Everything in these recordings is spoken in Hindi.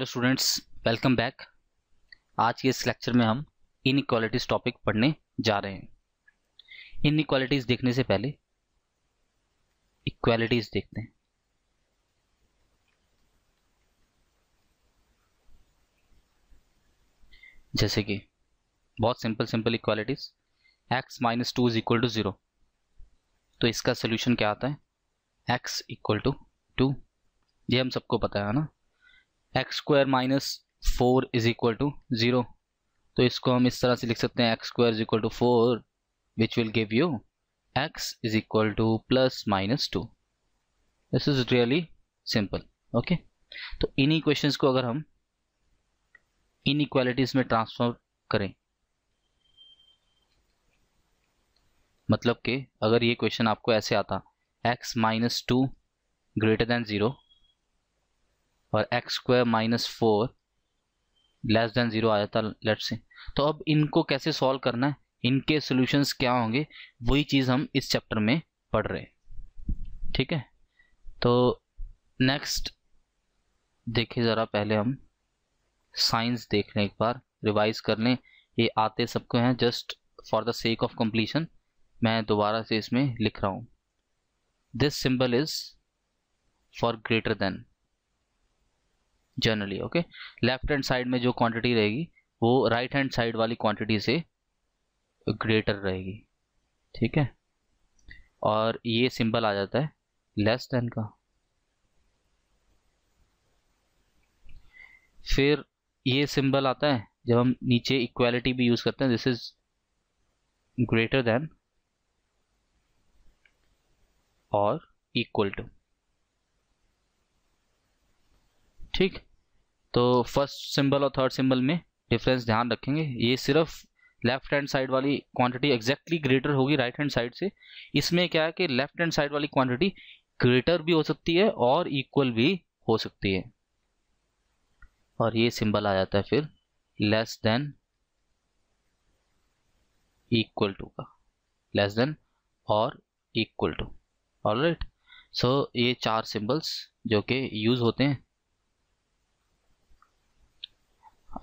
हेलो स्टूडेंट्स वेलकम बैक आज के इस लेक्चर में हम इन टॉपिक पढ़ने जा रहे हैं इन देखने से पहले इक्वालिटीज देखते हैं जैसे कि बहुत simple simple equalities X minus two is equal to zero तो इसका सोल्यूशन क्या आता है एक्स इक्वल टू टू ये हम सबको पता है ना X square minus four is equal to zero तो इसको हम इस तरह से लिख सकते हैं X square is equal to four which will give you X is equal to plus minus two this is really simple okay तो इन्हीं इक्वेशंस को अगर हम इन इक्वालिटीज में ट्रांसफॉर्म करें मतलब कि अगर ये क्वेश्चन आपको ऐसे आता x minus two greater than zero और X square minus four less than zero आ जाता लेट से तो अब इनको कैसे सॉल्व करना है इनके सॉल्यूशंस क्या होंगे वही चीज़ हम इस चैप्टर में पढ़ रहे हैं ठीक है तो नेक्स्ट देखिए ज़रा पहले हम साइंस देख लें एक बार रिवाइज कर लें ये आते सबको हैं just for the sake of completion मैं दोबारा से इसमें लिख रहा हूँ this symbol is for greater than generally okay left hand side में जो क्वांटिटी रहेगी वो राइट हैंड साइड वाली क्वांटिटी से ग्रेटर रहेगी ठीक है और ये सिंबल आ जाता है लेस देन का फिर ये सिंबल आता है जब हम नीचे इक्वालिटी भी यूज़ करते हैं दिस इज ग्रेटर देन और इक्वल टू ठीक तो फर्स्ट सिंबल और थर्ड सिंबल में डिफरेंस ध्यान रखेंगे ये सिर्फ लेफ्ट हैंड साइड वाली क्वांटिटी एग्जैक्टली ग्रेटर होगी राइट हैंड साइड से इसमें क्या है कि लेफ्ट हैंड साइड वाली क्वांटिटी ग्रेटर भी हो सकती है और इक्वल भी हो सकती है और ये सिंबल आ जाता है फिर लेस देन इक्वल टू का लेस देन और इक्वल टू ऑलराइट सो ये चार सिंबल्स जो कि यूज़ होते हैं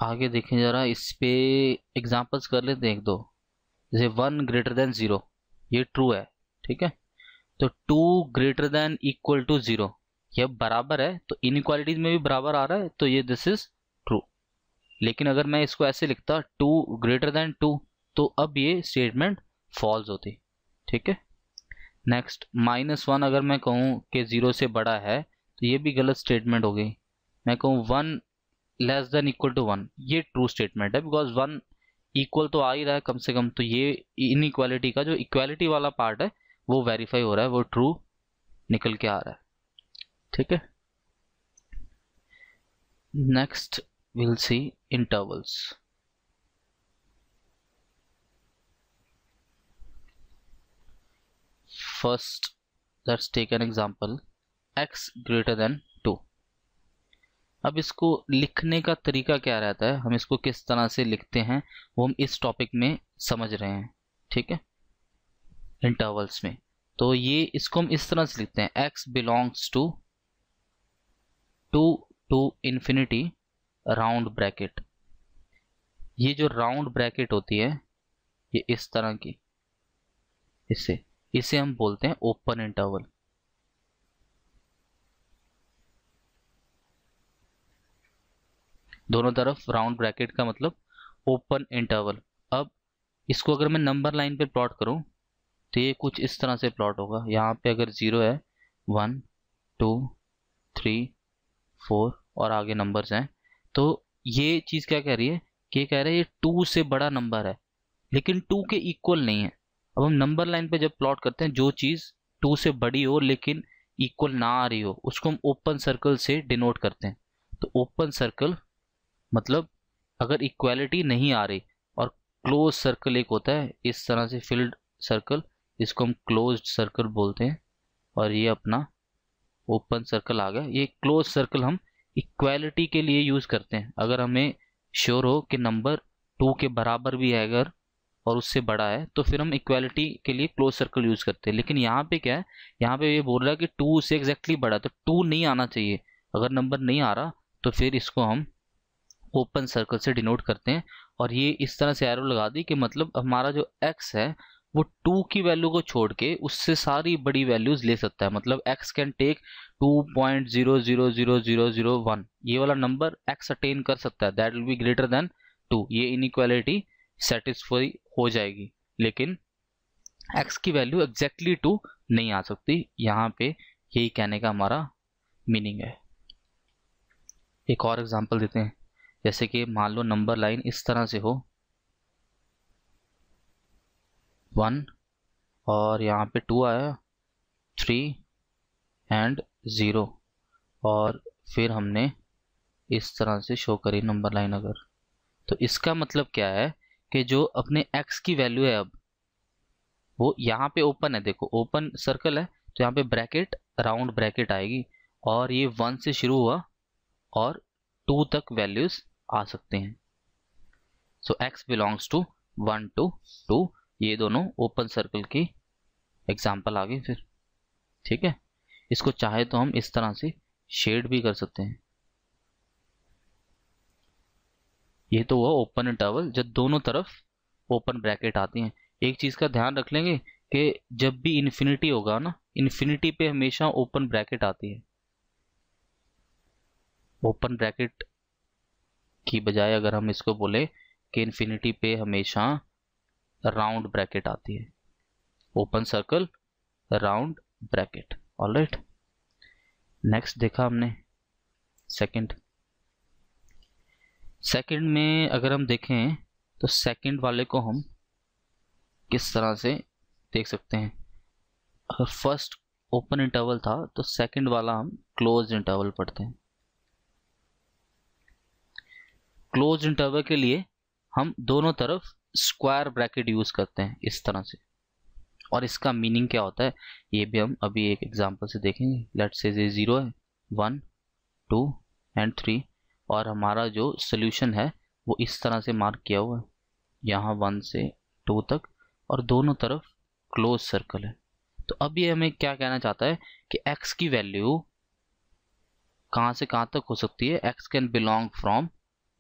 आगे देखें ज़रा इस पे एग्जाम्पल्स कर लेते हैं एक दो जैसे वन ग्रेटर देन ज़ीरो ये ट्रू है ठीक है तो two greater than equal to zero ये बराबर है तो इनक्वालिटीज में भी बराबर आ रहा है तो ये दिस इज़ ट्रू लेकिन अगर मैं इसको ऐसे लिखता टू ग्रेटर देन टू तो अब ये स्टेटमेंट फॉल्स होती ठीक है नेक्स्ट माइनस वन अगर मैं कहूँ कि ज़ीरो से बड़ा है तो ये भी गलत स्टेटमेंट हो गई मैं कहूँ one less than equal to one ये ट्रू स्टेटमेंट है बिकॉज वन इक्वल तो आ ही रहा है कम से कम तो ये इन का जो इक्वालिटी वाला पार्ट है वो वेरीफाई हो रहा है वो ट्रू निकल के आ रहा है ठीक है next will see intervals first let's take an example x greater than अब इसको लिखने का तरीका क्या रहता है हम इसको किस तरह से लिखते हैं वो हम इस टॉपिक में समझ रहे हैं ठीक है इंटरवल्स में तो ये इसको हम इस तरह से लिखते हैं x belongs to two to infinity round bracket ये जो राउंड ब्रैकेट होती है ये इस तरह की इसे इसे हम बोलते हैं ओपन इंटरवल दोनों तरफ राउंड ब्रैकेट का मतलब ओपन इंटरवल अब इसको अगर मैं नंबर लाइन पे प्लॉट करूँ तो ये कुछ इस तरह से प्लॉट होगा यहाँ पे अगर ज़ीरो है वन टू थ्री फोर और आगे नंबर्स हैं तो ये चीज़ क्या कह रही है कि कह रहा है ये टू से बड़ा नंबर है लेकिन टू के इक्वल नहीं है अब हम नंबर लाइन पे जब प्लॉट करते हैं जो चीज़ टू से बड़ी हो लेकिन इक्वल ना आ रही हो उसको हम ओपन सर्कल से डिनोट करते हैं तो ओपन सर्कल मतलब अगर इक्वालिटी नहीं आ रही और क्लोज सर्कल एक होता है इस तरह से फिल्ड सर्कल इसको हम क्लोज सर्कल बोलते हैं और ये अपना ओपन सर्कल आ गया ये क्लोज सर्कल हम इक्वालिटी के लिए यूज़ करते हैं अगर हमें श्योर हो कि नंबर टू के बराबर भी है अगर और उससे बड़ा है तो फिर हम इक्वालिटी के लिए क्लोज सर्कल यूज़ करते हैं लेकिन यहाँ पे क्या है यहाँ पे ये बोल रहा है कि टू से एग्जैक्टली बड़ा तो टू नहीं आना चाहिए अगर नंबर नहीं आ रहा तो फिर इसको हम ओपन सर्कल से डिनोट करते हैं और ये इस तरह से एरो लगा दी कि मतलब हमारा जो एक्स है वो टू की वैल्यू को छोड़ के उससे सारी बड़ी वैल्यूज ले सकता है मतलब x can take two point zero zero zero zero zero one ये वाला नंबर एक्स अटेन कर सकता है that will be greater than two ये इनक्वालिटी सेटिस्फाई हो जाएगी लेकिन एक्स की वैल्यू एग्जैक्टली टू नहीं आ सकती यहाँ पे यही कहने का हमारा मीनिंग है एक और एग्जाम्पल देते हैं जैसे कि मान लो नंबर लाइन इस तरह से हो वन और यहाँ पे टू आया थ्री एंड ज़ीरो और फिर हमने इस तरह से शो करी नंबर लाइन अगर तो इसका मतलब क्या है कि जो अपने एक्स की वैल्यू है अब वो यहाँ पे ओपन है देखो ओपन सर्कल है तो यहाँ पे ब्रैकेट राउंड ब्रैकेट आएगी और ये वन से शुरू हुआ और टू तक वैल्यूज आ सकते हैं so x belongs to one to two ये दोनों ओपन सर्कल की एग्जाम्पल आ गई फिर ठीक है इसको चाहे तो हम इस तरह से शेड भी कर सकते हैं ये तो हुआ ओपन इंटरवल जब दोनों तरफ ओपन ब्रैकेट आती हैं एक चीज़ का ध्यान रख लेंगे कि जब भी इन्फिनिटी होगा ना इन्फिनिटी पे हमेशा ओपन ब्रैकेट आती है ओपन ब्रैकेट की बजाय अगर हम इसको बोले कि इन्फिनिटी पे हमेशा राउंड ब्रैकेट आती है open circle round bracket all right next देखा हमने सेकंड सेकंड में अगर हम देखें तो सेकंड वाले को हम किस तरह से देख सकते हैं अगर फर्स्ट ओपन इंटरवल था तो सेकंड वाला हम क्लोज इंटरवल पढ़ते हैं क्लोज इंटरवल के लिए हम दोनों तरफ स्क्वायर ब्रैकेट यूज करते हैं इस तरह से और इसका मीनिंग क्या होता है ये भी हम अभी एक एग्जांपल से देखेंगे लेट से ये ज़ीरो है वन टू एंड थ्री और हमारा जो सोल्यूशन है वो इस तरह से मार्क किया हुआ है यहाँ वन से टू तक और दोनों तरफ क्लोज सर्कल है तो अब ये हमें क्या कहना चाहता है कि एक्स की वैल्यू कहाँ से कहाँ तक हो सकती है x can belong from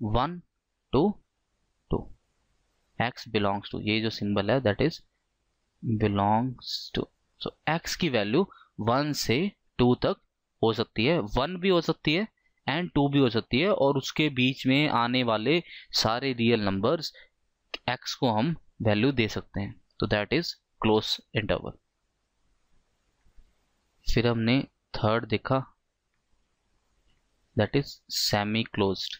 one to two x belongs to ये जो सिंबल है that is belongs to so x की वैल्यू वन से टू तक हो सकती है वन भी हो सकती है एंड टू भी हो सकती है और उसके बीच में आने वाले सारे रियल नंबर्स एक्स को हम वैल्यू दे सकते हैं तो दैट इज क्लोज इंटरवल फिर हमने थर्ड देखा दैट इज सेमी क्लोज्ड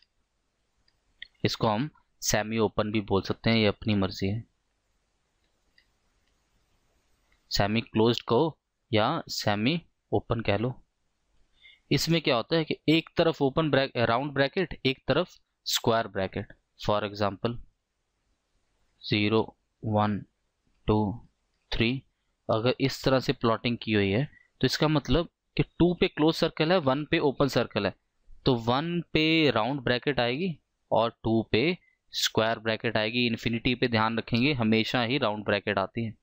इसको हम सेमी ओपन भी बोल सकते हैं ये अपनी मर्जी है सेमी क्लोज्ड को या सेमी ओपन कह लो इसमें क्या होता है कि एक तरफ ओपन राउंड ब्रैकेट एक तरफ square bracket for example zero one two three अगर इस तरह से प्लॉटिंग की हुई है तो इसका मतलब कि टू पे क्लोज सर्कल है वन पे ओपन सर्कल है तो वन पे राउंड ब्रैकेट आएगी और टू पे स्क्वायर ब्रैकेट आएगी इन्फिनिटी पे ध्यान रखेंगे हमेशा ही राउंड ब्रैकेट आती है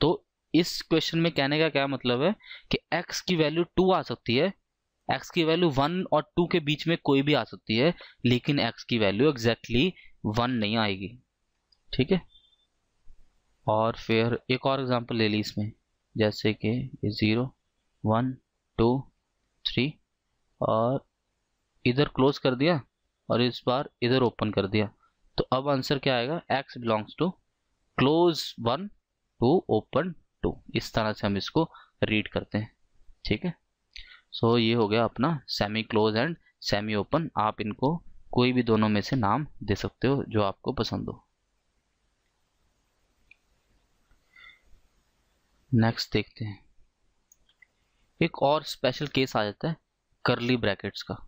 तो इस क्वेश्चन में कहने का क्या मतलब है कि x की वैल्यू टू आ सकती है x की वैल्यू वन और टू के बीच में कोई भी आ सकती है लेकिन x की वैल्यू एग्जैक्टली वन नहीं आएगी ठीक है और फिर एक और एग्जाम्पल ले ली इसमें जैसे कि ज़ीरो वन टू थ्री और इधर क्लोज कर दिया और इस बार इधर ओपन कर दिया तो अब आंसर क्या आएगा x belongs to close one to open two इस तरह से हम इसको रीड करते हैं ठीक है सो so, ये हो गया अपना semi close and semi open आप इनको कोई भी दोनों में से नाम दे सकते हो जो आपको पसंद हो नेक्स्ट देखते हैं एक और स्पेशल केस आ जाता है करली ब्रैकेट्स का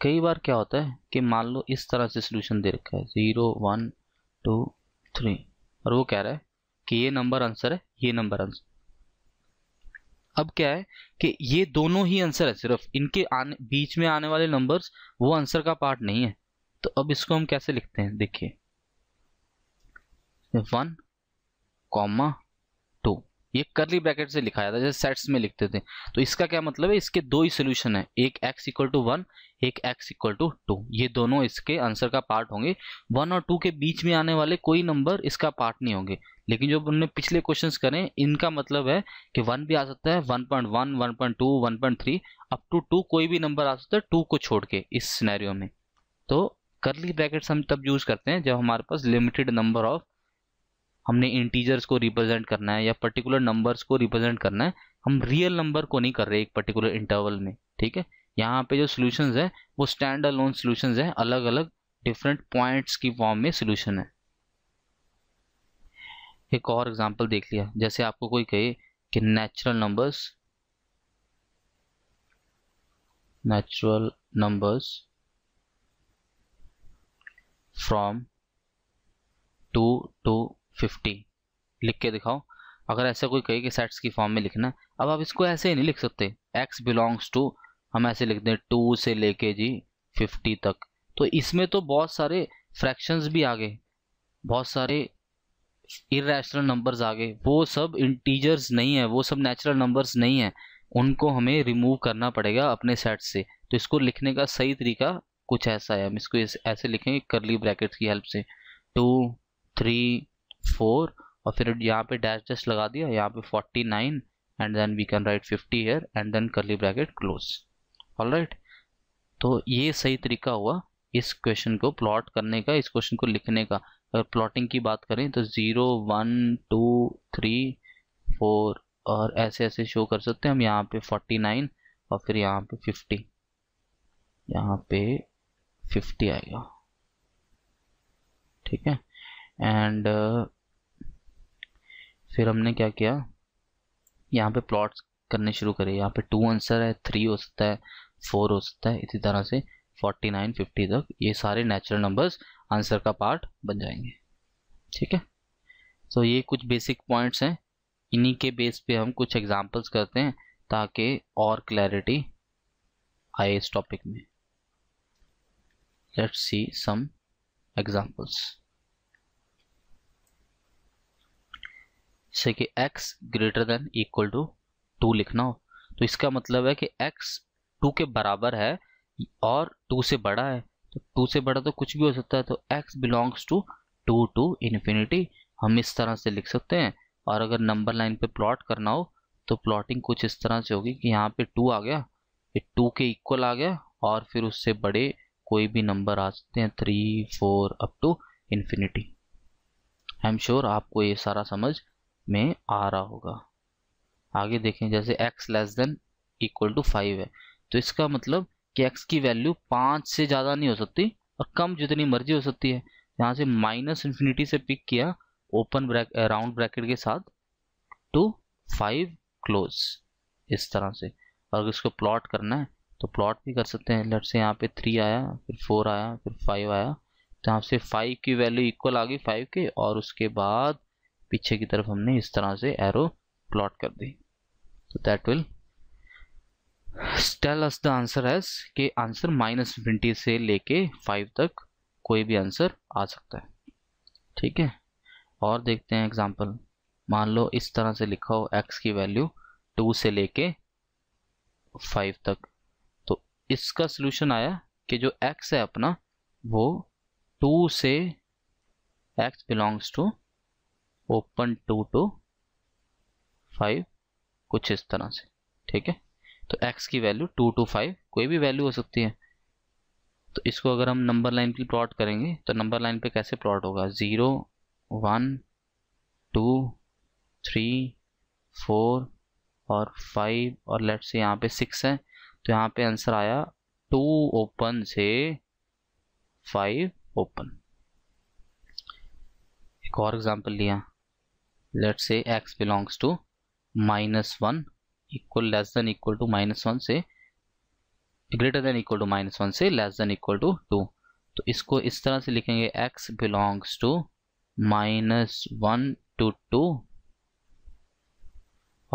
कई बार क्या होता है कि मान लो इस तरह से सोल्यूशन दे रखा है ज़ीरो वन टू थ्री और वो कह रहा है कि ये नंबर आंसर है ये नंबर आंसर अब क्या है कि ये दोनों ही आंसर है सिर्फ इनके आने बीच में आने वाले नंबर्स वो आंसर का पार्ट नहीं है तो अब इसको हम कैसे लिखते हैं देखिए वन कॉमा ये करली ब्रैकेट से लिखा जाता है जैसे सेट्स में लिखते थे तो इसका क्या मतलब है इसके दो ही सोल्यूशन है एक एक्स इक्वल टू वन एक एक्स इक्वल टू टू ये दोनों इसके आंसर का पार्ट होंगे वन और टू के बीच में आने वाले कोई नंबर इसका पार्ट नहीं होंगे लेकिन जो हमने पिछले क्वेश्चंस करें इनका मतलब है कि वन भी आ सकता है one point one one point two one point three up to two कोई भी नंबर आ सकता है टू को छोड़ के इस सिनेरियो में तो करली ब्रैकेट्स हम तब यूज़ करते हैं जब हमारे पास लिमिटेड नंबर ऑफ हमने इंटीजर्स को रिप्रेजेंट करना है या पर्टिकुलर नंबर्स को रिप्रेजेंट करना है हम रियल नंबर को नहीं कर रहे एक पर्टिकुलर इंटरवल में ठीक है यहाँ पे जो सोल्यूशन है वो स्टैंड अलोन सोल्यूशन है अलग अलग डिफरेंट पॉइंट्स की फॉर्म में सोल्यूशन है एक और एग्जाम्पल देख लिया जैसे आपको कोई कहे कि natural numbers natural numbers from two to fifty लिख के दिखाओ अगर ऐसा कोई कहे कि सेट्स की फॉर्म में लिखना है अब आप इसको ऐसे ही नहीं लिख सकते एक्स बिलोंग्स टू हम ऐसे लिख दें टू से लेके जी फिफ्टी तक तो इसमें तो बहुत सारे फ्रैक्शंस भी आ गए बहुत सारे इरेशनल नंबर्स आ गए वो सब इंटीजर्स नहीं है वो सब नेचुरल नंबर्स नहीं है उनको हमें रिमूव करना पड़ेगा अपने सेट से तो इसको लिखने का सही तरीका कुछ ऐसा है हम इसको ऐसे लिखेंगे करली ब्रैकेट्स की हेल्प से टू थ्री फोर और फिर यहाँ पे डैश डैश लगा दिया यहाँ पे forty nine and then we can write fifty here and then curly bracket close all right तो ये सही तरीका हुआ इस क्वेश्चन को प्लॉट करने का इस क्वेश्चन को लिखने का अगर प्लॉटिंग की बात करें तो zero one two three four और ऐसे ऐसे शो कर सकते हैं हम यहाँ पे फोर्टी नाइन और फिर यहाँ पे फिफ्टी यहाँ पे फिफ्टी आएगा ठीक है एंड uh, फिर हमने क्या किया यहाँ पे प्लॉट्स करने शुरू करे यहाँ पे टू आंसर है थ्री हो सकता है फोर हो सकता है इसी तरह से फोर्टी नाइन फिफ्टी तक ये सारे नेचुरल नंबर्स आंसर का पार्ट बन जाएंगे ठीक है सो so, ये कुछ बेसिक पॉइंट्स हैं इन्हीं के बेस पे हम कुछ एग्जांपल्स करते हैं ताकि और क्लैरिटी आए इस टॉपिक में लेट्स सी सम एग्जांपल्स जैसे कि x greater than equal to two लिखना हो तो इसका मतलब है कि x टू के बराबर है और टू से बड़ा है तो टू से बड़ा तो कुछ भी हो सकता है तो x belongs to two to infinity हम इस तरह से लिख सकते हैं और अगर नंबर लाइन पे प्लॉट करना हो तो प्लॉटिंग कुछ इस तरह से होगी कि यहाँ पे टू आ गया ये टू के इक्वल आ गया और फिर उससे बड़े कोई भी नंबर आ सकते हैं three four up to infinity I am sure आपको ये सारा समझ में आ रहा होगा आगे देखें जैसे x less than equal to five है तो इसका मतलब कि x की वैल्यू पाँच से ज़्यादा नहीं हो सकती और कम जितनी मर्जी हो सकती है यहाँ से माइनस इन्फिनिटी से पिक किया ओपन ब्रैक राउंड ब्रैकेट के साथ टू फाइव क्लोज इस तरह से और अगर इसको प्लॉट करना है तो प्लॉट भी कर सकते हैं लट से यहाँ पे थ्री आया फिर फोर आया फिर फाइव आया तो यहाँ से फाइव की वैल्यू इक्वल आ गई फाइव के और उसके बाद पीछे की तरफ हमने इस तरह से एरो प्लॉट कर दी तो that will tell us the answer as के आंसर माइनस इन्फिनिटी से लेके फाइव तक कोई भी आंसर आ सकता है ठीक है और देखते हैं एग्जाम्पल मान लो इस तरह से लिखा हो एक्स की वैल्यू टू से लेके फाइव तक तो इसका सोल्यूशन आया कि जो एक्स है अपना वो टू से x belongs to open two to five कुछ इस तरह से ठीक है तो x की वैल्यू टू टू फाइव कोई भी वैल्यू हो सकती है तो इसको अगर हम नंबर लाइन पे प्लॉट करेंगे तो नंबर लाइन पे कैसे प्लॉट होगा zero one two three four और फाइव और लेट से यहाँ पे सिक्स है तो यहाँ पे आंसर आया टू ओपन से फाइव ओपन एक और एग्जांपल लिया let's say x belongs to minus 1 equal less than equal to minus 1 से greater than equal to minus one से less than equal to two तो इसको इस तरह से लिखेंगे x belongs to minus one to two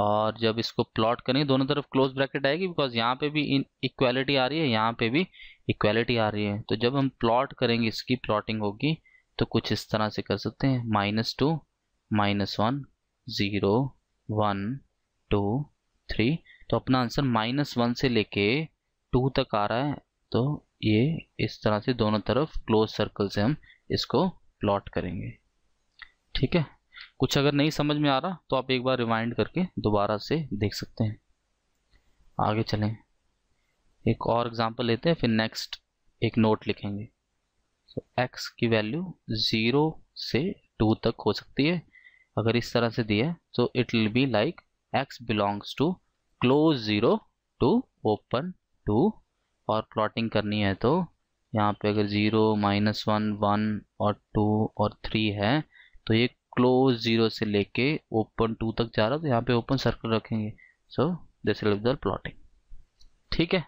और जब इसको प्लॉट करेंगे दोनों तरफ क्लोज ब्रैकेट आएगी बिकॉज यहाँ पे भी इक्वालिटी आ रही है यहाँ पे भी इक्वालिटी आ रही है तो जब हम प्लॉट करेंगे इसकी प्लॉटिंग होगी तो कुछ इस तरह से कर सकते हैं minus two minus one zero one two three तो अपना आंसर माइनस वन से लेके टू तक आ रहा है तो ये इस तरह से दोनों तरफ क्लोज सर्कल से हम इसको प्लॉट करेंगे ठीक है कुछ अगर नहीं समझ में आ रहा तो आप एक बार रिवाइंड करके दोबारा से देख सकते हैं आगे चलें एक और एग्जांपल लेते हैं फिर नेक्स्ट एक नोट लिखेंगे सो so, एक्स की वैल्यू ज़ीरो से टू तक हो सकती है अगर इस तरह से दिए तो it will be like x belongs to close zero to open two और प्लॉटिंग करनी है तो यहाँ पे अगर ज़ीरो माइनस वन वन और टू और थ्री है तो ये क्लोज ज़ीरो से लेके ओपन टू तक जा रहा है तो यहाँ पे ओपन सर्कल रखेंगे so this will the plotting ठीक है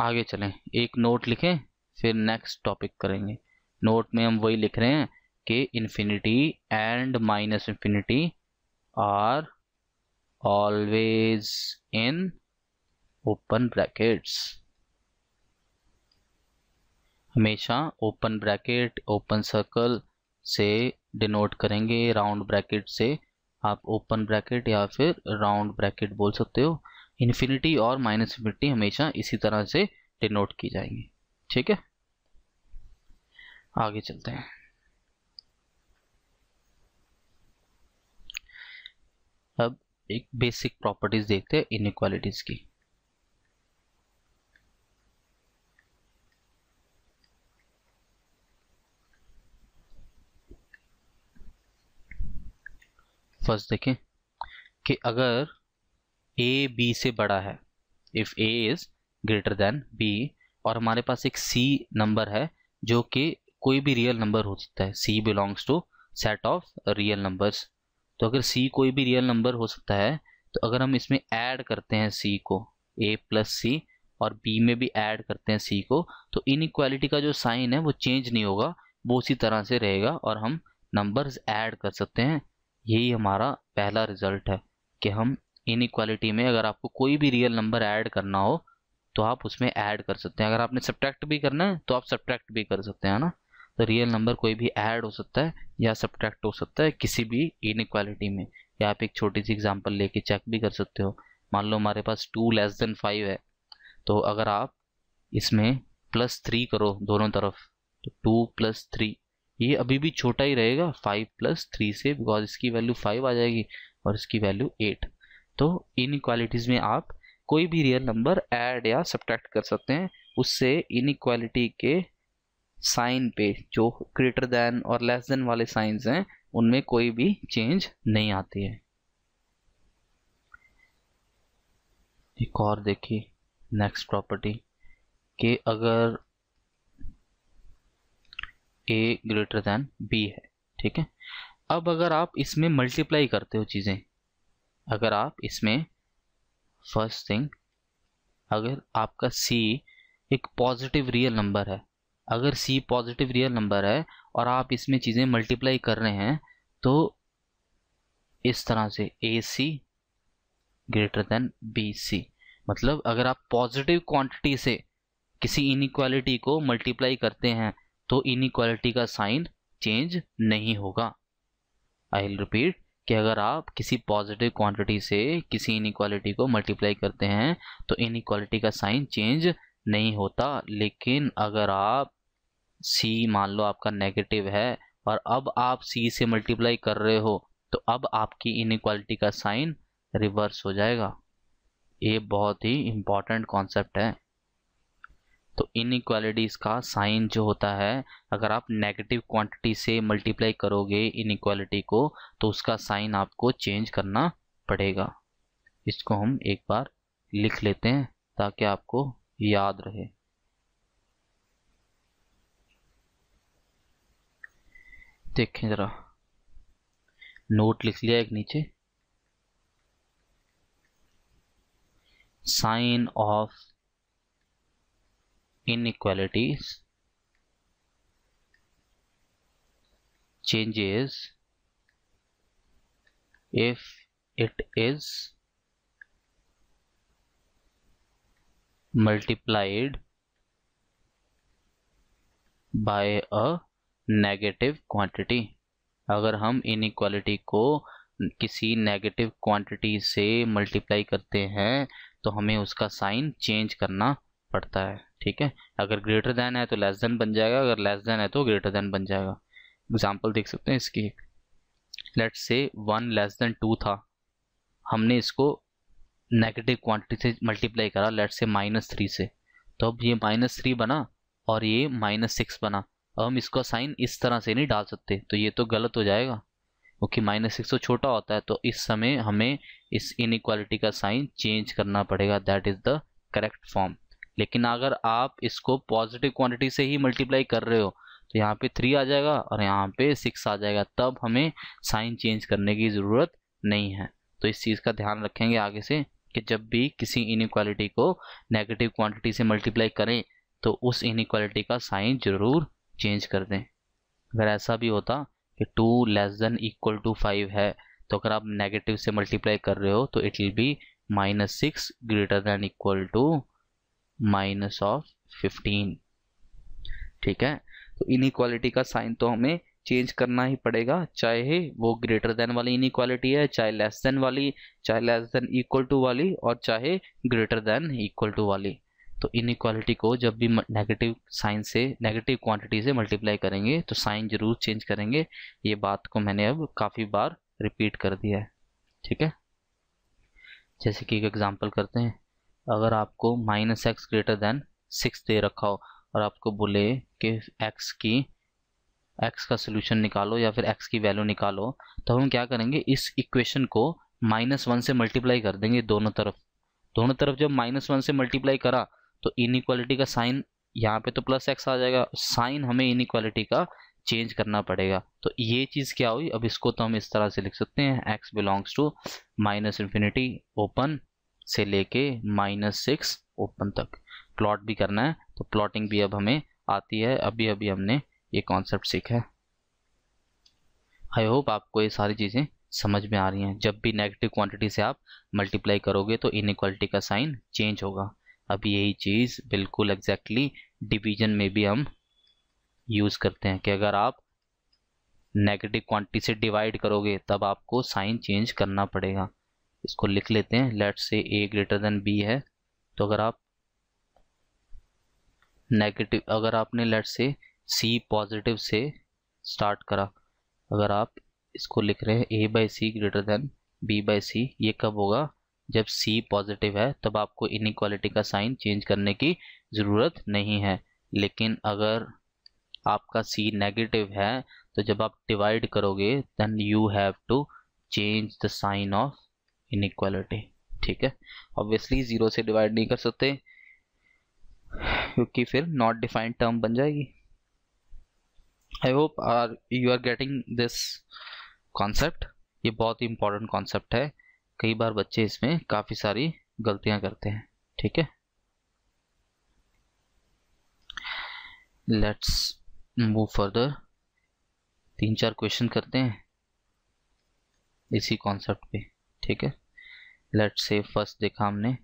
आगे चलें एक नोट लिखें फिर नेक्स्ट टॉपिक करेंगे नोट में हम वही लिख रहे हैं के infinity and minus infinity are always in open brackets हमेशा ओपन ब्रैकेट ओपन सर्कल से डिनोट करेंगे राउंड ब्रैकेट से आप ओपन ब्रैकेट या फिर राउंड ब्रैकेट बोल सकते हो इन्फिनिटी और माइनस इन्फिनिटी हमेशा इसी तरह से डिनोट की जाएंगी ठीक है आगे चलते हैं अब एक बेसिक प्रॉपर्टीज देखते हैं इनक्वालिटीज की फर्स्ट देखें कि अगर ए बी से बड़ा है if a is greater than b और हमारे पास एक सी नंबर है जो कि कोई भी रियल नंबर हो सकता है c belongs to set of real numbers तो अगर सी कोई भी रियल नंबर हो सकता है तो अगर हम इसमें ऐड करते हैं सी को ए प्लस सी और बी में भी ऐड करते हैं सी को तो इक्वालिटी का जो साइन है वो चेंज नहीं होगा वो उसी तरह से रहेगा और हम नंबर्स ऐड कर सकते हैं यही हमारा पहला रिजल्ट है कि हम इनक्वालिटी में अगर आपको कोई भी रियल नंबर ऐड करना हो तो आप उसमें ऐड कर सकते हैं अगर आपने सब्ट्रैक्ट भी करना है तो आप सब्ट्रैक्ट भी कर सकते हैं ना रियल नंबर कोई भी ऐड हो सकता है या सब्ट्रैक्ट हो सकता है किसी भी इनक्वालिटी में या आप एक छोटी सी एग्जांपल लेके चेक भी कर सकते हो मान लो हमारे पास टू लेस देन फाइव है तो अगर आप इसमें प्लस थ्री करो दोनों तरफ तो टू प्लस थ्री ये अभी भी छोटा ही रहेगा फाइव प्लस थ्री से बिकॉज इसकी वैल्यू फाइव आ जाएगी और इसकी वैल्यू एट तो इन इक्वालिटीज़ में आप कोई भी रियल नंबर ऐड या सब्ट्रैक्ट कर सकते हैं उससे इन इक्वालिटी के साइन पे जो ग्रेटर देन और लेस देन वाले साइंस हैं उनमें कोई भी चेंज नहीं आती है एक और देखिए नेक्स्ट प्रॉपर्टी कि अगर ए ग्रेटर देन बी है ठीक है अब अगर आप इसमें मल्टीप्लाई करते हो चीज़ें अगर आप इसमें फर्स्ट थिंग अगर आपका सी एक पॉजिटिव रियल नंबर है अगर सी पॉजिटिव रियल नंबर है और आप इसमें चीज़ें मल्टीप्लाई कर रहे हैं तो इस तरह से a c greater than b c मतलब अगर आप पॉजिटिव क्वांटिटी से किसी इनक्वालिटी को मल्टीप्लाई करते हैं तो इनक्वालिटी का साइन चेंज नहीं होगा आई विल रिपीट कि अगर आप किसी पॉजिटिव क्वांटिटी से किसी इनक्वालिटी को मल्टीप्लाई करते हैं तो इनक्वालिटी का साइन चेंज नहीं होता लेकिन अगर आप सी मान लो आपका नेगेटिव है और अब आप सी से मल्टीप्लाई कर रहे हो तो अब आपकी इनक्वालिटी का साइन रिवर्स हो जाएगा ये बहुत ही इम्पॉर्टेंट कॉन्सेप्ट है तो इनक्वालिटीज़ का साइन जो होता है अगर आप नेगेटिव क्वांटिटी से मल्टीप्लाई करोगे इनक्वालिटी को तो उसका साइन आपको चेंज करना पड़ेगा इसको हम एक बार लिख लेते हैं ताकि आपको याद रहे देखें जरा नोट लिख लिया एक नीचे sign of inequalities changes if it is multiplied by a negative quantity अगर हम इन को किसी नेगेटिव क्वांटिटी से मल्टीप्लाई करते हैं तो हमें उसका साइन चेंज करना पड़ता है ठीक है अगर ग्रेटर देन है तो लेस देन बन जाएगा अगर लेस देन है तो ग्रेटर देन बन जाएगा एग्जाम्पल देख सकते हैं इसकी लेट से वन लेस देन टू था हमने इसको नेगेटिव क्वांटिटी से मल्टीप्लाई करा लेट से माइनस थ्री से तो अब ये माइनस थ्री बना और ये माइनस सिक्स बना हम इसका साइन इस तरह से नहीं डाल सकते तो ये तो गलत हो जाएगा ओके माइनस सिक्स तो छोटा होता है तो इस समय हमें इस इनक्वालिटी का साइन चेंज करना पड़ेगा that is the correct form लेकिन अगर आप इसको पॉजिटिव क्वांटिटी से ही मल्टीप्लाई कर रहे हो तो यहाँ पे थ्री आ जाएगा और यहाँ पे सिक्स आ जाएगा तब हमें साइन चेंज करने की ज़रूरत नहीं है तो इस चीज़ का ध्यान रखेंगे आगे से कि जब भी किसी इनक्वालिटी को नेगेटिव क्वांटिटी से मल्टीप्लाई करें तो उस इनक्वालिटी का साइन जरूर चेंज कर दें अगर ऐसा भी होता कि two less than equal to five है तो अगर आप नेगेटिव से मल्टीप्लाई कर रहे हो तो it will be minus six greater than equal to minus of fifteen ठीक है तो इनक्वालिटी का साइन तो हमें चेंज करना ही पड़ेगा चाहे वो ग्रेटर देन वाली इनक्वालिटी है चाहे लेस देन वाली चाहे लेस देन इक्वल टू वाली और चाहे ग्रेटर देन इक्वल टू वाली तो इनक्वालिटी को जब भी नेगेटिव साइन से नेगेटिव क्वांटिटी से मल्टीप्लाई करेंगे तो साइन जरूर चेंज करेंगे ये बात को मैंने अब काफ़ी बार रिपीट कर दिया है ठीक है जैसे कि एक एग्जाम्पल करते हैं अगर आपको minus x greater than six दे रखा हो और आपको बोले कि एक्स की एक्स का सोल्यूशन निकालो या फिर एक्स की वैल्यू निकालो तो हम क्या करेंगे इस इक्वेशन को माइनस वन से मल्टीप्लाई कर देंगे दोनों तरफ दोनों तरफ जब माइनस वन से मल्टीप्लाई करा तो इनक्वालिटी का साइन यहाँ पे तो प्लस एक्स आ जाएगा साइन हमें इनक्वालिटी का चेंज करना पड़ेगा तो ये चीज़ क्या हुई अब इसको तो हम इस तरह से लिख सकते हैं x belongs to minus infinity open से लेके माइनस सिक्स ओपन तक प्लॉट भी करना है तो प्लॉटिंग भी अब हमें आती है अभी अभी हमने ये कॉन्सेप्ट सीखा है आई होप आपको ये सारी चीज़ें समझ में आ रही हैं जब भी नेगेटिव क्वांटिटी से आप मल्टीप्लाई करोगे तो इनक्वालिटी का साइन चेंज होगा अब यही चीज़ बिल्कुल एग्जैक्टली डिवीजन में भी हम यूज़ करते हैं कि अगर आप नेगेटिव क्वांटिटी से डिवाइड करोगे तब आपको साइन चेंज करना पड़ेगा इसको लिख लेते हैं let's say A greater than B है तो अगर आप नेगेटिव अगर आपने लेट से सी पॉजिटिव से स्टार्ट करा अगर आप इसको लिख रहे हैं a by c greater than b by c ये कब होगा जब सी पॉजिटिव है तब आपको इनक्वालिटी का साइन चेंज करने की ज़रूरत नहीं है लेकिन अगर आपका सी नेगेटिव है तो जब आप डिवाइड करोगे then you have to change the sign of inequality ठीक है ऑब्वियसली ज़ीरो से डिवाइड नहीं कर सकते क्योंकि फिर नॉट डिफाइंड टर्म बन जाएगी I hope are you are getting this concept ये बहुत ही इंपॉर्टेंट कॉन्सेप्ट है कई बार बच्चे इसमें काफ़ी सारी गलतियां करते हैं ठीक है लेट्स मूव फर्दर तीन चार क्वेश्चन करते हैं इसी कॉन्सेप्ट पे ठीक है लेट्स से फर्स्ट देखा हमने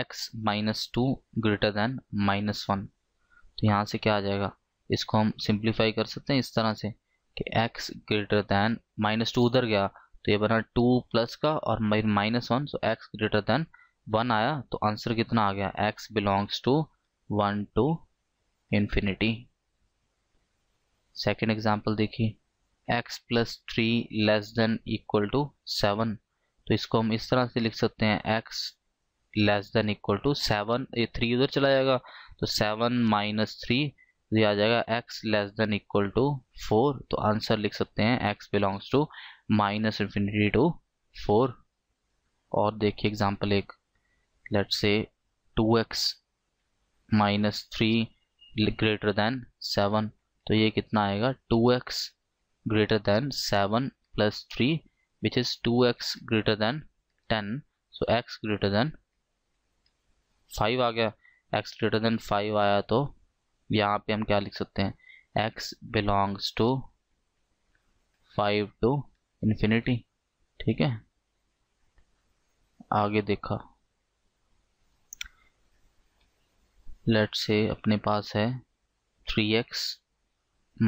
x minus two greater than minus one तो यहाँ से क्या आ जाएगा इसको हम सिंप्लीफाई कर सकते हैं इस तरह से कि x greater than minus two उधर गया तो ये बना टू प्लस का और minus one so x greater than one आया तो आंसर कितना आ गया x belongs to one to infinity second example देखिए x plus three less than equal to seven तो इसको हम इस तरह से लिख सकते हैं x less than equal to seven ये थ्री उधर चला जाएगा तो सेवन माइनस थ्री ये आ जाएगा x less than equal to four तो आंसर लिख सकते हैं x belongs to minus infinity to four और देखिए एग्जांपल एक लेट से two x minus three greater than seven तो ये कितना आएगा two x greater than seven plus three which is two x greater than ten so x greater than five आ गया एक्स ग्रेटर देन फाइव आया तो यहाँ पे हम क्या लिख सकते हैं x belongs to five to infinity ठीक है आगे देखा लेट से अपने पास है three x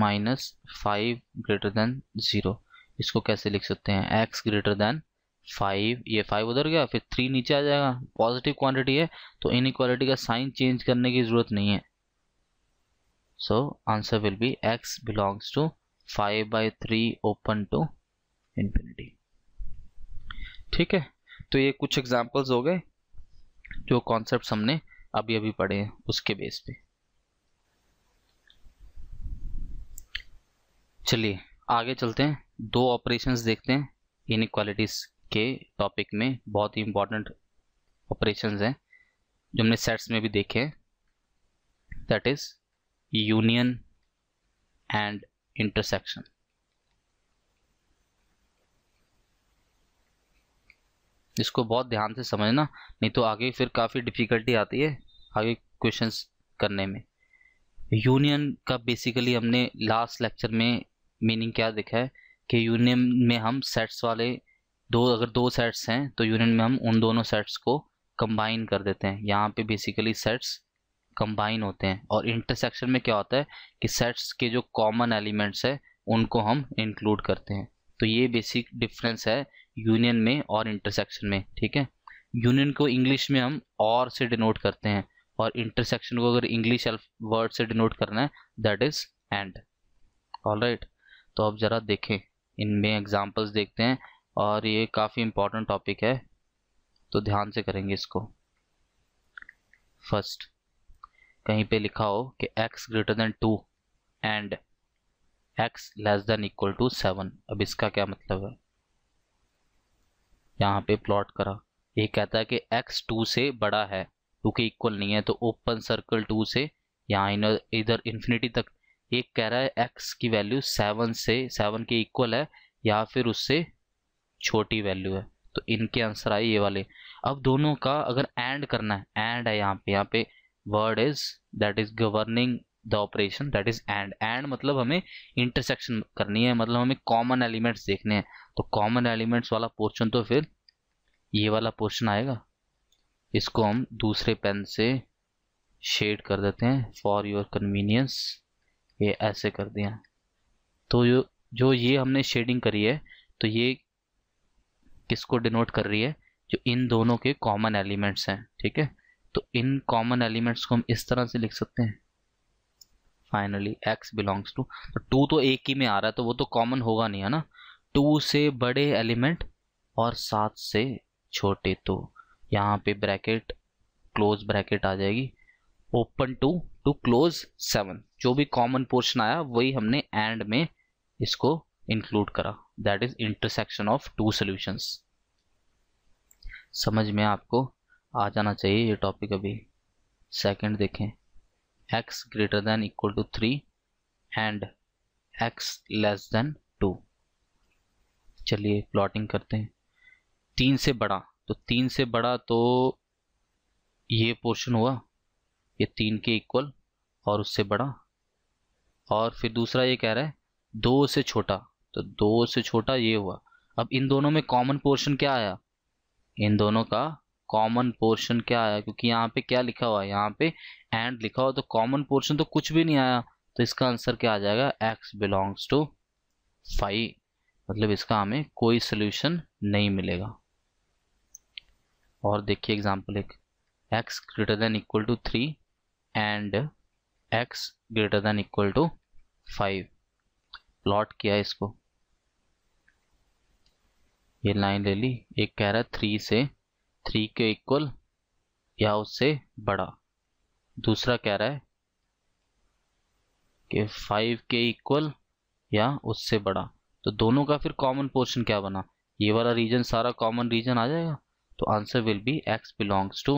minus five greater than zero इसको कैसे लिख सकते हैं एक्स ग्रेटर देन फाइव ये फाइव उधर गया फिर थ्री नीचे आ जाएगा पॉजिटिव क्वांटिटी है तो इन इक्वालिटी का साइन चेंज करने की ज़रूरत नहीं है so answer will be x belongs to five by three open to infinity ठीक है तो ये कुछ एग्जाम्पल्स हो गए जो कॉन्सेप्ट हमने अभी अभी पढ़े हैं उसके बेस पे चलिए आगे चलते हैं दो ऑपरेशंस देखते हैं इनक्वालिटीज़ के टॉपिक में बहुत ही इंपॉर्टेंट ऑपरेशंस हैं जो हमने सेट्स में भी देखे हैं that is union and intersection इसको बहुत ध्यान से समझना नहीं तो आगे फिर काफ़ी डिफ़िकल्टी आती है आगे क्वेश्चन करने में यूनियन का बेसिकली हमने लास्ट लेक्चर में मीनिंग क्या देखा है कि यूनियन में हम सेट्स वाले दो अगर दो सेट्स हैं तो यूनियन में हम उन दोनों सेट्स को कंबाइन कर देते हैं यहाँ पे बेसिकली सेट्स कंबाइन होते हैं और इंटरसेक्शन में क्या होता है कि सेट्स के जो कॉमन एलिमेंट्स हैं उनको हम इंक्लूड करते हैं तो ये बेसिक डिफरेंस है यूनियन में और इंटरसेक्शन में ठीक है यूनियन को इंग्लिश में हम और से डिनोट करते हैं और इंटरसेक्शन को अगर इंग्लिश वर्ड से डिनोट करना है that is and all right तो अब ज़रा देखें इनमें एग्जाम्पल्स देखते हैं और ये काफ़ी इम्पोर्टेंट टॉपिक है तो ध्यान से करेंगे इसको फर्स्ट कहीं पे लिखा हो कि x greater than two and x less than equal to seven अब इसका क्या मतलब है यहाँ पे प्लॉट करा ये कहता है कि एक्स टू से बड़ा है टू के इक्वल नहीं है तो ओपन सर्कल टू से यहाँ इधर इन्फिनिटी तक एक कह रहा है एक्स की वैल्यू सेवन से सेवन के इक्वल है या फिर उससे छोटी वैल्यू है तो इनके आंसर आए ये वाले अब दोनों का अगर एंड करना है एंड है यहाँ पे यहाँ पे word is that is governing the operation that is and and मतलब हमें इंटरसेक्शन करनी है मतलब हमें कॉमन एलिमेंट्स देखने हैं तो कॉमन एलिमेंट्स वाला पोर्शन तो फिर ये वाला पोर्शन आएगा इसको हम दूसरे पेन से शेड कर देते हैं फॉर योर कन्वीनियंस ये ऐसे कर दिया तो जो जो ये हमने शेडिंग करी है तो ये किसको डिनोट कर रही है जो इन दोनों के कॉमन एलिमेंट्स हैं ठीक है तो इन कॉमन एलिमेंट्स को हम इस तरह से लिख सकते हैं फाइनली एक्स बिलोंग्स टू तो टू तो एक ही में आ रहा है तो वो तो कॉमन होगा नहीं है ना टू से बड़े एलिमेंट और सात से छोटे तो यहाँ पे ब्रैकेट क्लोज ब्रैकेट आ जाएगी open two to close seven जो भी कॉमन पोर्शन आया वही हमने एंड में इसको इंक्लूड करा that is intersection of two solutions समझ में आपको आ जाना चाहिए ये टॉपिक अभी सेकंड देखें x greater than equal to three and x less than two चलिए प्लॉटिंग करते हैं तीन से बड़ा तो तीन से बड़ा तो ये पोर्शन हुआ ये तीन के इक्वल और उससे बड़ा और फिर दूसरा ये कह रहा है दो से छोटा तो दो से छोटा ये हुआ अब इन दोनों में कॉमन पोर्शन क्या आया इन दोनों का कॉमन पोर्शन क्या आया क्योंकि यहाँ पे क्या लिखा हुआ है यहाँ पे एंड लिखा हुआ तो कॉमन पोर्शन तो कुछ भी नहीं आया तो इसका आंसर क्या आ जाएगा एक्स बिलोंग्स टू फाइव मतलब इसका हमें कोई सोल्यूशन नहीं मिलेगा और देखिए एग्जाम्पल एक x greater than equal to three and x greater than equal to five plot किया इसको ये लाइन ले ली एक कह रहा है थ्री से थ्री के इक्वल या उससे बड़ा दूसरा कह रहा है कि फाइव के इक्वल या उससे बड़ा तो दोनों का फिर कॉमन पोर्शन क्या बना ये वाला रीजन सारा कॉमन रीजन आ जाएगा तो answer will be x belongs to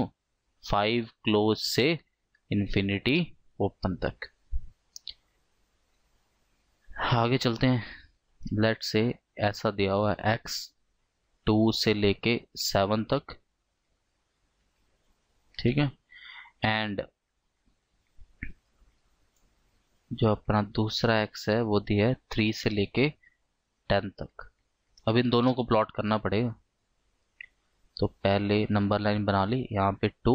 five close से इन्फिनिटी ओपन तक आगे चलते हैं लेट से ऐसा दिया हुआ है एक्स टू से लेके सेवन तक ठीक है एंड जो अपना दूसरा एक्स है वो दिया है थ्री से लेके टेन तक अब इन दोनों को प्लॉट करना पड़ेगा तो पहले नंबर लाइन बना ली यहाँ पे टू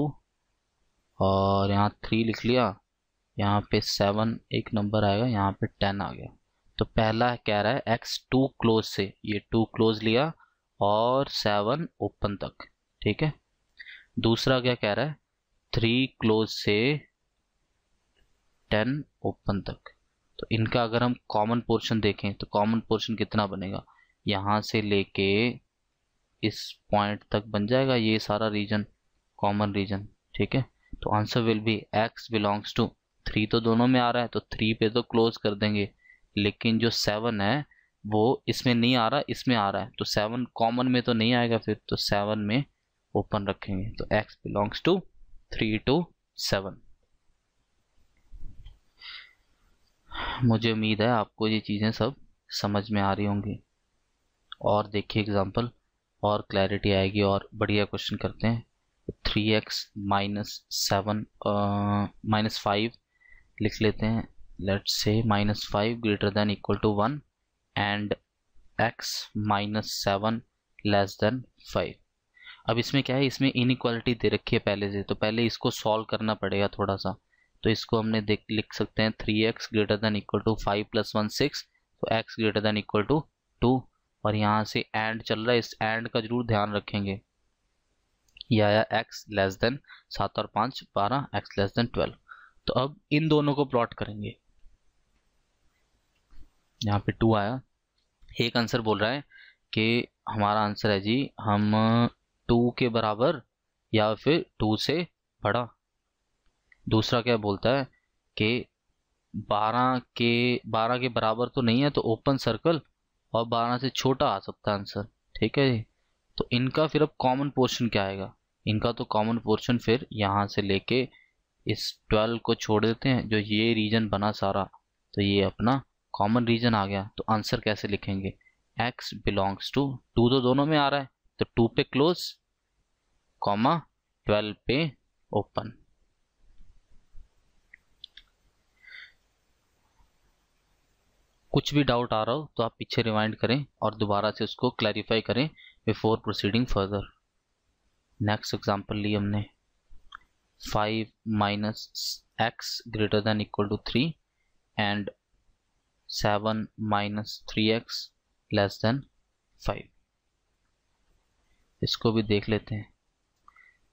और यहाँ थ्री लिख लिया यहाँ पे सेवन एक नंबर आएगा यहाँ पे टेन आ गया तो पहला कह रहा है एक्स टू क्लोज से ये टू क्लोज लिया और सेवन ओपन तक ठीक है दूसरा क्या कह रहा है थ्री क्लोज से टेन ओपन तक तो इनका अगर हम कॉमन पोर्शन देखें तो कॉमन पोर्शन कितना बनेगा यहाँ से लेके इस पॉइंट तक बन जाएगा ये सारा रीजन कॉमन रीजन ठीक है तो answer will be x belongs to three तो दोनों में आ रहा है तो थ्री पे तो क्लोज कर देंगे लेकिन जो सेवन है वो इसमें नहीं आ रहा इसमें आ रहा है तो सेवन कॉमन में तो नहीं आएगा फिर तो सेवन में ओपन रखेंगे तो x belongs to three to seven मुझे उम्मीद है आपको ये चीज़ें सब समझ में आ रही होंगी और देखिए एग्जांपल और क्लैरिटी आएगी और बढ़िया क्वेश्चन करते हैं three x minus seven minus five लिख लेते हैं लेट से minus five greater than equal to one and x minus seven less than five अब इसमें क्या है इसमें इनक्वालिटी दे रखी है पहले से तो पहले इसको सॉल्व करना पड़ेगा थोड़ा सा तो इसको हमने देख लिख सकते हैं three x greater than equal to five plus one six तो x greater than equal to two और यहाँ से एंड चल रहा है इस एंड का जरूर ध्यान रखेंगे यह आया एक्स लेस देन सात और पाँच बारह एक्स लेस देन ट्वेल्व तो अब इन दोनों को प्लॉट करेंगे यहाँ पे टू आया एक आंसर बोल रहा है कि हमारा आंसर है जी हम टू के बराबर या फिर टू से बड़ा दूसरा क्या बोलता है कि 12 के 12 के बराबर तो नहीं है तो ओपन सर्कल और 12 से छोटा आ सकता है आंसर ठीक है जी तो इनका फिर अब कॉमन पोर्शन क्या आएगा इनका तो कॉमन पोर्शन फिर यहाँ से लेके इस 12 को छोड़ देते हैं जो ये रीजन बना सारा तो ये अपना कॉमन रीजन आ गया तो आंसर कैसे लिखेंगे एक्स बिलोंग्स टू टू तो दोनों में आ रहा है तो टू पे क्लोज कॉमा ट्वेल्व पे ओपन कुछ भी डाउट आ रहा हो तो आप पीछे रिवाइंड करें और दोबारा से उसको क्लैरिफाई करें before proceeding further next example ली हमने five minus x greater than equal to three and seven minus three x less than five इसको भी देख लेते हैं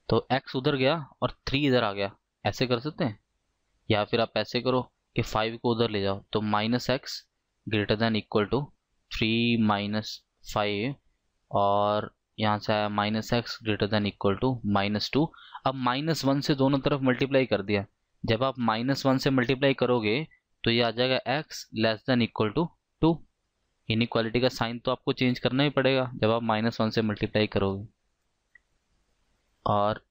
तो x उधर गया और 3 इधर आ गया ऐसे कर सकते हैं या फिर आप ऐसे करो कि 5 को उधर ले जाओ तो minus x greater than equal to three minus five और यहाँ से आया minus x greater than equal to minus two अब माइनस वन से दोनों तरफ मल्टीप्लाई कर दिया जब आप माइनस वन से मल्टीप्लाई करोगे तो ये आ जाएगा x less than equal to two inequality का साइन तो आपको चेंज करना ही पड़ेगा जब आप माइनस वन से मल्टीप्लाई करोगे और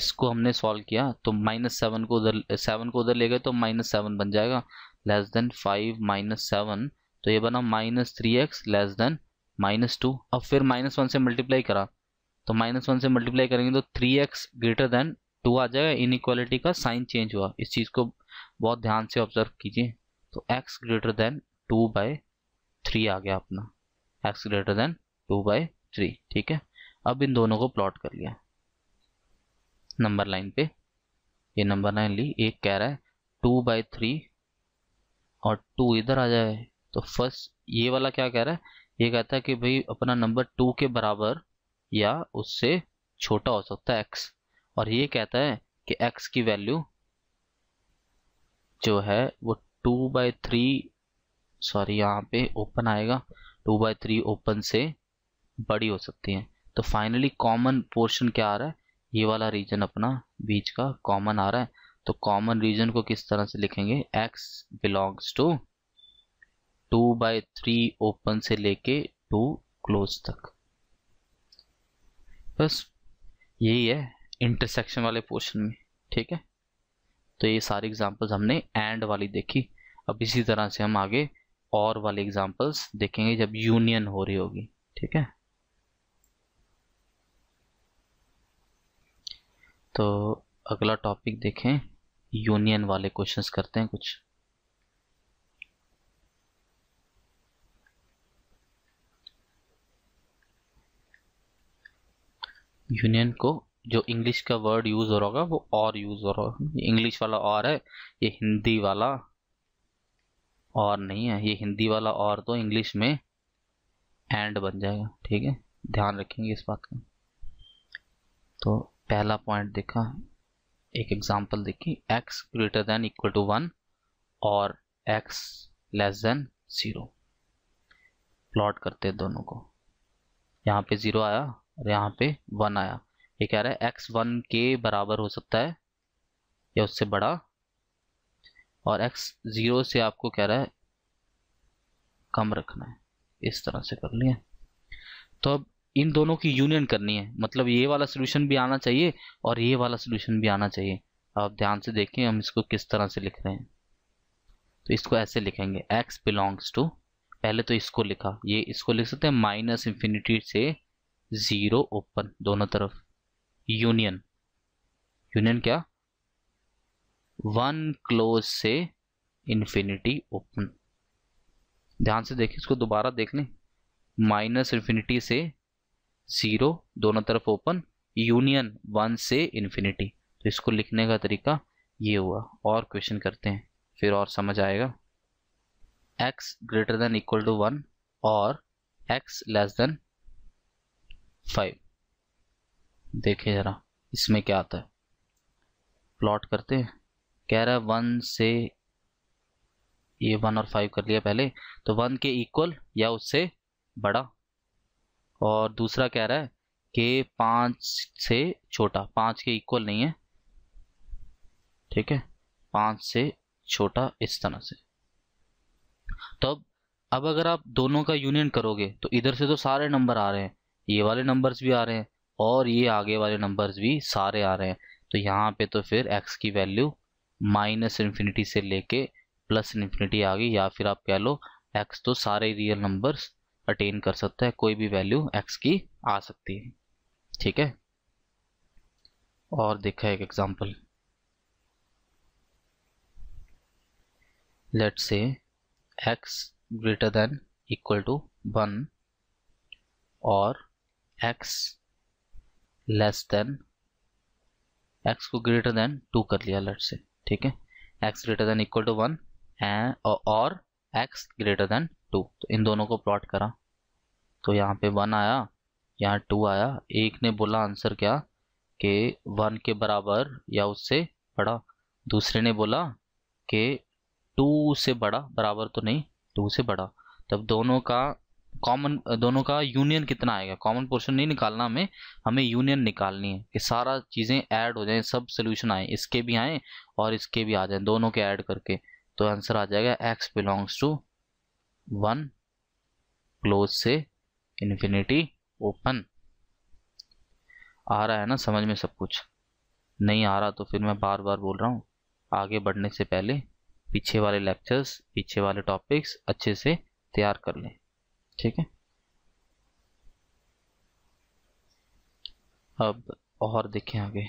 इसको हमने सॉल्व किया तो माइनस सेवन को उधर सेवन को उधर ले गए तो माइनस सेवन बन जाएगा less than five minus seven तो ये बना minus three x less than minus two अब फिर माइनस वन से मल्टीप्लाई करा तो माइनस वन से मल्टीप्लाई करेंगे तो three x greater than two आ जाएगा इक्वालिटी का साइन चेंज हुआ इस चीज़ को बहुत ध्यान से ऑब्जर्व कीजिए तो x greater than two by three आ गया अपना x greater than two by three ठीक है अब इन दोनों को प्लॉट कर लिया नंबर लाइन पे ये नंबर लाइन ली एक कह रहा है टू बाई थ्री और टू इधर आ जाए तो फर्स्ट ये वाला क्या कह रहा है ये कहता है कि भाई अपना नंबर टू के बराबर या उससे छोटा हो सकता है एक्स और ये कहता है कि एक्स की वैल्यू जो है वो टू बाई थ्री सॉरी यहाँ पे ओपन आएगा टू बाई थ्री ओपन से बड़ी हो सकती है तो फाइनली कॉमन पोर्शन क्या आ रहा है ये वाला रीजन अपना बीच का कॉमन आ रहा है तो कॉमन रीजन को किस तरह से लिखेंगे x belongs to two by three open से लेके टू क्लोज तक बस यही है इंटरसेक्शन वाले पोर्शन में ठीक है तो ये सारी एग्जांपल्स हमने एंड वाली देखी अब इसी तरह से हम आगे और वाले एग्जांपल्स देखेंगे जब यूनियन हो रही होगी ठीक है तो अगला टॉपिक देखें यूनियन वाले क्वेश्चंस करते हैं कुछ यूनियन को जो इंग्लिश का वर्ड यूज हो रहा होगा वो और यूज हो रहा होगा इंग्लिश वाला और है ये हिंदी वाला और नहीं है ये हिंदी वाला और तो इंग्लिश में एंड बन जाएगा ठीक है ध्यान रखेंगे इस बात का तो पहला पॉइंट देखा एक एग्जांपल देखी x greater than equal to one और x less than zero plot करते दोनों को यहाँ पे ज़ीरो आया और यहाँ पे वन आया ये कह रहा है एक्स वन के बराबर हो सकता है या उससे बड़ा और एक्स ज़ीरो से आपको कह रहा है कम रखना है इस तरह से कर लिया तो अब इन दोनों की यूनियन करनी है मतलब ये वाला सोल्यूशन भी आना चाहिए और ये वाला सोल्यूशन भी आना चाहिए आप ध्यान से देखें हम इसको किस तरह से लिख रहे हैं तो इसको ऐसे लिखेंगे एक्स बिलोंग्स टू पहले तो इसको लिखा ये इसको लिख सकते हैं माइनस इन्फिनिटी से जीरो ओपन दोनों तरफ यूनियन यूनियन क्या वन क्लोज से इन्फिनिटी ओपन ध्यान से देखिए इसको दोबारा देख लें माइनस इन्फिनिटी से जीरो दोनों तरफ ओपन यूनियन वन से इन्फिनिटी तो इसको लिखने का तरीका ये हुआ और क्वेश्चन करते हैं फिर और समझ आएगा x greater than equal to one और एक्स लेस देन फाइव देखे जरा इसमें क्या आता है प्लॉट करते हैं कह रहा है वन से ये वन और फाइव कर लिया पहले तो वन के इक्वल या उससे बड़ा और दूसरा कह रहा है कि पाँच से छोटा पाँच के इक्वल नहीं है ठीक है पाँच से छोटा इस तरह से तो अब अब अगर आप दोनों का यूनियन करोगे तो इधर से तो सारे नंबर आ रहे हैं ये वाले नंबर्स भी आ रहे हैं और ये आगे वाले नंबर्स भी सारे आ रहे हैं तो यहाँ पे तो फिर एक्स की वैल्यू माइनस इन्फिनिटी से लेके प्लस इन्फिनिटी आ गई या फिर आप कह लो एक्स तो सारे रियल नंबर्स अटेन कर सकता है कोई भी वैल्यू एक्स की आ सकती है ठीक है और देखा एक example let's say x greater than equal to one और एक्स लेस देन एक्स को ग्रेटर देन टू कर लिया लट से ठीक है x greater than equal to one और एक्स ग्रेटर देन टू तो इन दोनों को प्लॉट करा तो यहाँ पे वन आया यहाँ टू आया एक ने बोला आंसर क्या कि वन के बराबर या उससे बड़ा दूसरे ने बोला कि टू से बड़ा बराबर तो नहीं टू से बड़ा तब दोनों का कॉमन दोनों का यूनियन कितना आएगा कॉमन पोर्शन नहीं निकालना हमें हमें यूनियन निकालनी है कि सारा चीज़ें ऐड हो जाए सब सोल्यूशन आए इसके भी आए और इसके भी आ जाए दोनों के ऐड करके तो आंसर आ जाएगा x belongs to one close से इन्फिनिटी ओपन आ रहा है ना समझ में सब कुछ नहीं आ रहा तो फिर मैं बार बार बोल रहा हूँ आगे बढ़ने से पहले पीछे वाले लेक्चर्स पीछे वाले टॉपिक्स अच्छे से तैयार कर लें ठीक है अब और देखें आगे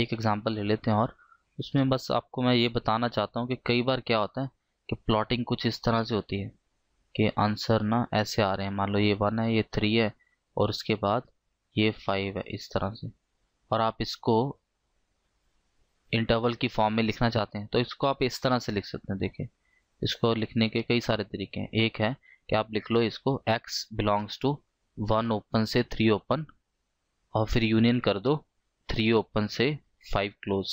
एक एग्जांपल ले लेते हैं और उसमें बस आपको मैं ये बताना चाहता हूँ कि कई बार क्या होता है कि प्लॉटिंग कुछ इस तरह से होती है कि आंसर ना ऐसे आ रहे हैं मान लो ये वन है ये थ्री है और उसके बाद ये फाइव है इस तरह से और आप इसको इंटरवल की फॉर्म में लिखना चाहते हैं तो इसको आप इस तरह से लिख सकते हैं देखिए इसको लिखने के कई सारे तरीके हैं एक है कि आप लिख लो इसको x belongs to one open से थ्री ओपन और फिर यूनियन कर दो थ्री ओपन से फाइव क्लोज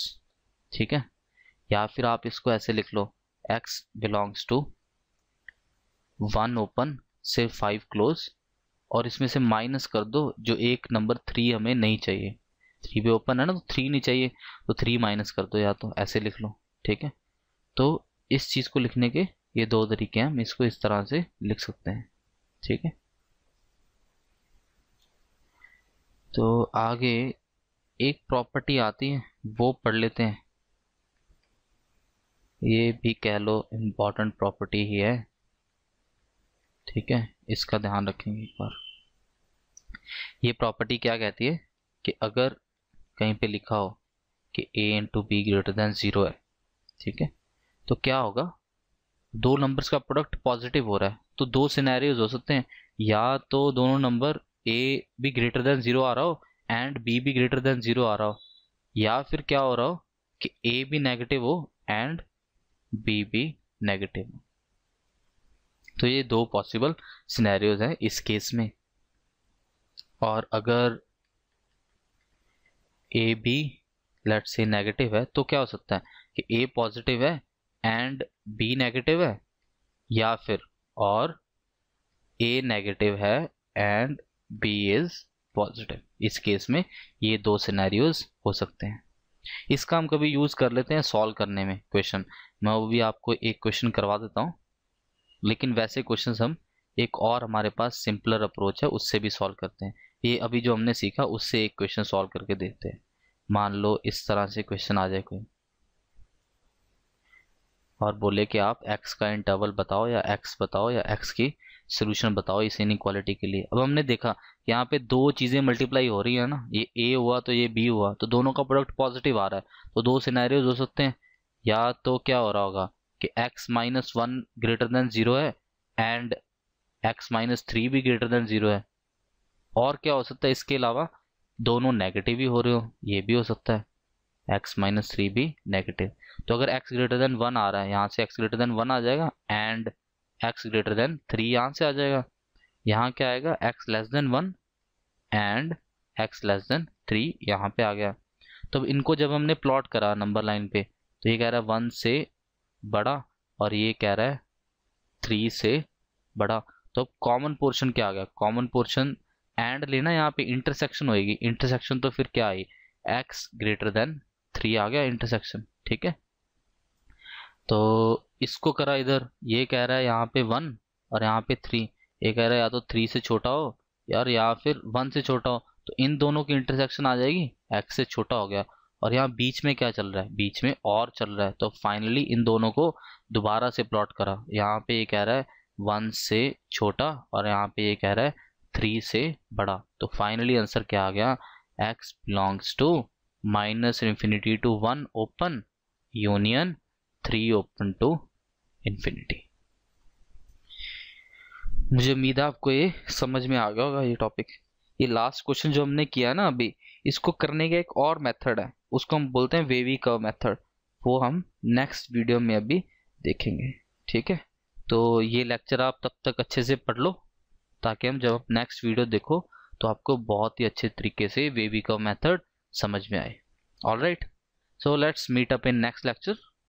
ठीक है या फिर आप इसको ऐसे लिख लो x belongs to one open से फाइव क्लोज और इसमें से माइनस कर दो जो एक नंबर थ्री हमें नहीं चाहिए थ्री पे ओपन है ना तो थ्री नहीं चाहिए तो थ्री माइनस कर दो या तो ऐसे लिख लो ठीक है तो इस चीज़ को लिखने के ये दो तरीके हैं हम इसको इस तरह से लिख सकते हैं ठीक है तो आगे एक प्रॉपर्टी आती है वो पढ़ लेते हैं ये भी कह लो इम्पॉर्टेंट प्रॉपर्टी ही है ठीक है इसका ध्यान रखेंगे एक बार ये प्रॉपर्टी क्या कहती है कि अगर कहीं पे लिखा हो कि a into b greater than zero है ठीक है तो क्या होगा दो नंबर्स का प्रोडक्ट पॉजिटिव हो रहा है तो दो सिनेरियोज हो सकते हैं या तो दोनों नंबर ए भी ग्रेटर देन जीरो आ रहा हो एंड बी भी ग्रेटर देन जीरो आ रहा हो या फिर क्या हो रहा हो कि ए भी नेगेटिव हो एंड बी भी नेगेटिव हो तो ये दो पॉसिबल सिनेरियोज हैं इस केस में और अगर a b let's say negative है तो क्या हो सकता है कि ए पॉजिटिव है एंड बी नेगेटिव है या फिर और ए नेगेटिव है एंड बी इज पॉजिटिव इस केस में ये दो सिनेरियोज हो सकते हैं इसका हम कभी यूज़ कर लेते हैं सॉल्व करने में क्वेश्चन मैं वो भी आपको एक क्वेश्चन करवा देता हूँ लेकिन वैसे क्वेश्चन हम एक और हमारे पास सिंपलर अप्रोच है उससे भी सॉल्व करते हैं ये अभी जो हमने सीखा उससे एक क्वेश्चन सॉल्व करके देते हैं मान लो इस तरह से क्वेश्चन आ जाए कोई और बोले कि आप एक्स का इंटरवल बताओ या एक्स बताओ या एक्स की सोल्यूशन बताओ इस इनक्वालिटी के लिए अब हमने देखा यहाँ पे दो चीज़ें मल्टीप्लाई हो रही है ना ये ए हुआ तो ये बी हुआ तो दोनों का प्रोडक्ट पॉजिटिव आ रहा है तो दो सिनेरियोज हो सकते हैं या तो क्या हो रहा होगा कि x minus one greater than zero है एंड x माइनस थ्री भी ग्रेटर देन ज़ीरो है और क्या हो सकता है इसके अलावा दोनों नेगेटिव ही हो रहे हो ये भी हो सकता है एक्स माइनस थ्री भी नेगेटिव तो अगर एक्स ग्रेटर देन वन आ रहा है यहाँ से एक्स ग्रेटर देन वन आ जाएगा and x greater than three यहाँ से आ जाएगा यहाँ क्या आएगा x less than one and x less than three यहाँ पे आ गया तो इनको जब हमने प्लॉट करा नंबर लाइन पे तो ये कह रहा है वन से बड़ा और ये कह रहा है थ्री से बड़ा तो अब कॉमन पोर्शन क्या आ गया कॉमन पोर्शन एंड लेना यहाँ पे इंटरसेक्शन होएगी इंटरसेक्शन तो फिर क्या आई एक्स ग्रेटर देन ये आ गया इंटरसेक्शन ठीक है तो इसको करा इधर ये कह रहा है यहाँ पे वन और यहाँ पे थ्री ये कह रहा है या तो थ्री से छोटा हो यार या फिर वन से छोटा हो तो इन दोनों की इंटरसेक्शन आ जाएगी एक्स से छोटा हो गया और यहाँ बीच में क्या चल रहा है बीच में और चल रहा है तो फाइनली इन दोनों को दोबारा से प्लॉट करा यहाँ पे ये कह रहा है वन से छोटा और यहाँ पे ये कह रहा है थ्री से बड़ा तो फाइनली आंसर क्या आ गया x belongs to minus infinity to 1 open union 3 open to infinity मुझे उम्मीद है आपको ये समझ में आ गया होगा ये टॉपिक ये लास्ट क्वेश्चन जो हमने किया ना अभी इसको करने का एक और मेथड है उसको हम बोलते हैं वेवी कर्व मेथड वो हम नेक्स्ट वीडियो में अभी देखेंगे ठीक है तो ये लेक्चर आप तब तक अच्छे से पढ़ लो ताकि हम जब आप नेक्स्ट वीडियो देखो तो आपको बहुत ही अच्छे तरीके से वेवी कर्व मेथड समझ में आए all right so let's meet up in next lecture